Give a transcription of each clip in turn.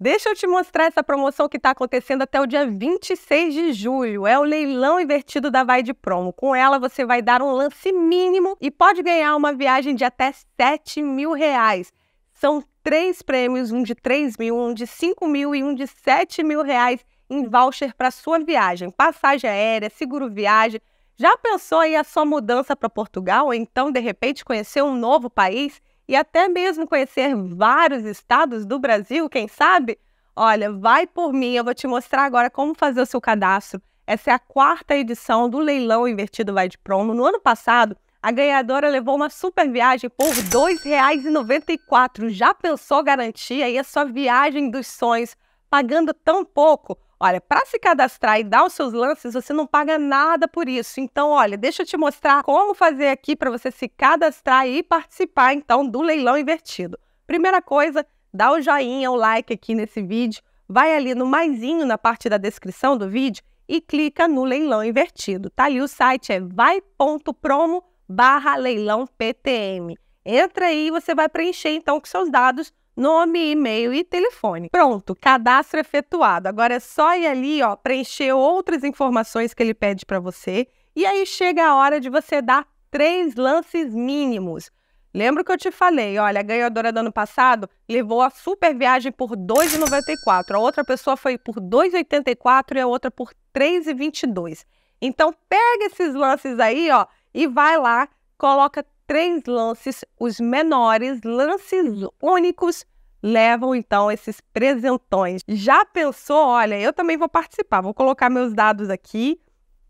Deixa eu te mostrar essa promoção que está acontecendo até o dia 26 de julho. É o leilão invertido da Vai de Promo. Com ela, você vai dar um lance mínimo e pode ganhar uma viagem de até 7 mil reais. São três prêmios, um de 3 mil, um de 5 mil e um de 7 mil reais em voucher para sua viagem. Passagem aérea, seguro viagem. Já pensou aí a sua mudança para Portugal ou então, de repente, conhecer um novo país? e até mesmo conhecer vários estados do Brasil, quem sabe? Olha, vai por mim, eu vou te mostrar agora como fazer o seu cadastro. Essa é a quarta edição do Leilão Invertido Vai de Promo. No ano passado, a ganhadora levou uma super viagem por R$ 2,94. Já pensou garantir aí a sua viagem dos sonhos pagando tão pouco. Olha, para se cadastrar e dar os seus lances, você não paga nada por isso. Então, olha, deixa eu te mostrar como fazer aqui para você se cadastrar e participar então do leilão invertido. Primeira coisa, dá o joinha, o like aqui nesse vídeo, vai ali no maisinho na parte da descrição do vídeo e clica no leilão invertido. Tá ali o site é vai.promo/leilão PTM. Entra aí e você vai preencher então com seus dados nome, e-mail e telefone. Pronto, cadastro efetuado. Agora é só ir ali, ó, preencher outras informações que ele pede para você. E aí chega a hora de você dar três lances mínimos. Lembra que eu te falei, olha, a ganhadora do ano passado levou a super viagem por 2,94, a outra pessoa foi por 2,84 e a outra por 3,22. Então pega esses lances aí, ó, e vai lá, coloca três lances, os menores, lances únicos, levam então esses presentões. Já pensou? Olha, eu também vou participar, vou colocar meus dados aqui,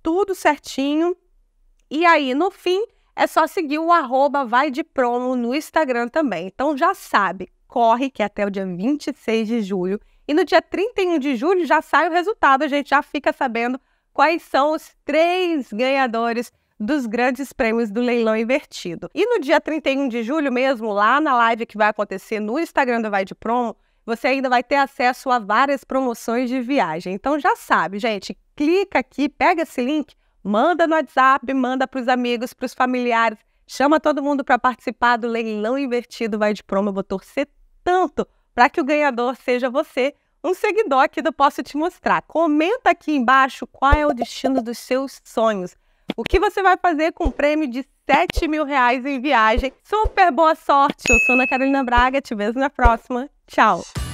tudo certinho. E aí, no fim, é só seguir o arroba vai de promo no Instagram também. Então já sabe, corre que é até o dia 26 de julho. E no dia 31 de julho já sai o resultado, a gente já fica sabendo quais são os três ganhadores dos grandes prêmios do leilão invertido. E no dia 31 de julho mesmo, lá na live que vai acontecer no Instagram do Vai de Promo, você ainda vai ter acesso a várias promoções de viagem. Então já sabe, gente, clica aqui, pega esse link, manda no WhatsApp, manda para os amigos, para os familiares, chama todo mundo para participar do leilão invertido Vai de Promo. Eu vou torcer tanto para que o ganhador seja você, um seguidor aqui do Posso Te Mostrar. Comenta aqui embaixo qual é o destino dos seus sonhos. O que você vai fazer com um prêmio de 7 mil reais em viagem? Super boa sorte! Eu sou Ana Carolina Braga, te vejo na próxima. Tchau!